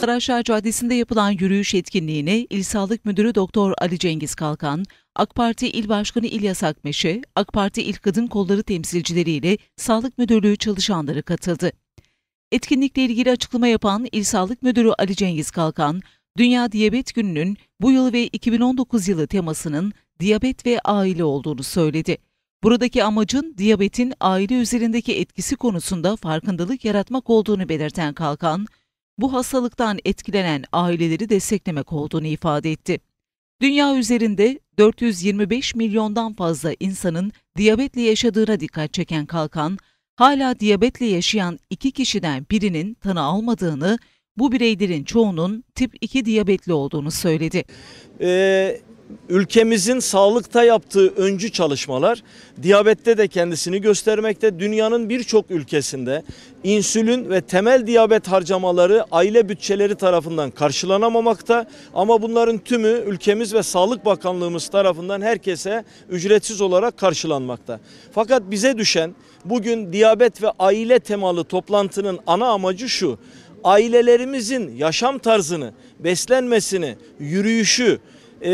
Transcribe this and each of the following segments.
Karaşar Caddesi'nde yapılan yürüyüş etkinliğine İl Sağlık Müdürü Doktor Ali Cengiz Kalkan, AK Parti İl Başkanı İlyas Akmeşe, AK Parti İl Kadın Kolları temsilcileriyle Sağlık Müdürlüğü çalışanları katıldı. Etkinlikle ilgili açıklama yapan İl Sağlık Müdürü Ali Cengiz Kalkan, Dünya Diyabet Günü'nün bu yıl ve 2019 yılı temasının diyabet ve aile olduğunu söyledi. Buradaki amacın diyabetin aile üzerindeki etkisi konusunda farkındalık yaratmak olduğunu belirten Kalkan, bu hastalıktan etkilenen aileleri desteklemek olduğunu ifade etti. Dünya üzerinde 425 milyondan fazla insanın diyabetle yaşadığına dikkat çeken Kalkan, hala diyabetle yaşayan iki kişiden birinin tanı almadığını, bu bireylerin çoğunun tip 2 diyabetli olduğunu söyledi. Ee, ülkemizin sağlıkta yaptığı öncü çalışmalar diyabette de kendisini göstermekte. Dünyanın birçok ülkesinde insülin ve temel diyabet harcamaları aile bütçeleri tarafından karşılanamamakta ama bunların tümü ülkemiz ve Sağlık Bakanlığımız tarafından herkese ücretsiz olarak karşılanmakta. Fakat bize düşen bugün diyabet ve aile temalı toplantının ana amacı şu ailelerimizin yaşam tarzını, beslenmesini, yürüyüşü, e,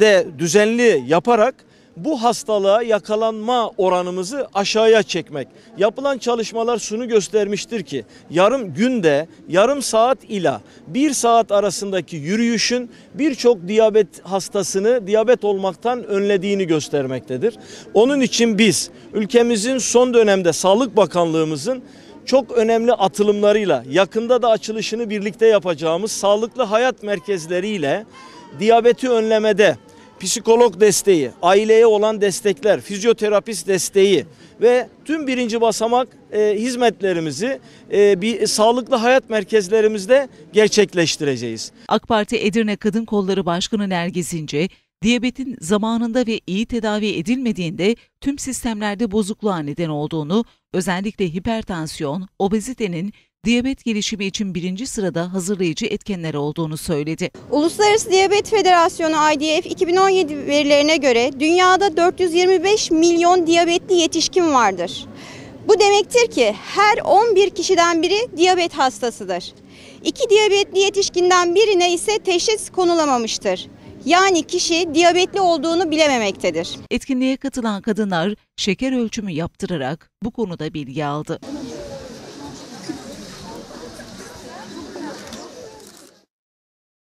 de düzenli yaparak bu hastalığa yakalanma oranımızı aşağıya çekmek. Yapılan çalışmalar şunu göstermiştir ki yarım günde yarım saat ila bir saat arasındaki yürüyüşün birçok diyabet hastasını diyabet olmaktan önlediğini göstermektedir. Onun için biz ülkemizin son dönemde Sağlık Bakanlığımızın çok önemli atılımlarıyla yakında da açılışını birlikte yapacağımız sağlıklı hayat merkezleriyle diyabeti önlemede psikolog desteği, aileye olan destekler, fizyoterapist desteği ve tüm birinci basamak e, hizmetlerimizi e, bir sağlıklı hayat merkezlerimizde gerçekleştireceğiz. AK Parti Edirne Kadın Kolları Başkanı Nergis İnce, diyabetin zamanında ve iyi tedavi edilmediğinde tüm sistemlerde bozukluğa neden olduğunu, özellikle hipertansiyon, obezitenin diyabet gelişimi için birinci sırada hazırlayıcı etkenler olduğunu söyledi. Uluslararası Diyabet Federasyonu IDF 2017 verilerine göre dünyada 425 milyon diyabetli yetişkin vardır. Bu demektir ki her 11 kişiden biri diyabet hastasıdır. İki diyabetli yetişkinden birine ise teşhis konulamamıştır. Yani kişi diyabetli olduğunu bilememektedir. Etkinliğe katılan kadınlar şeker ölçümü yaptırarak bu konuda bilgi aldı.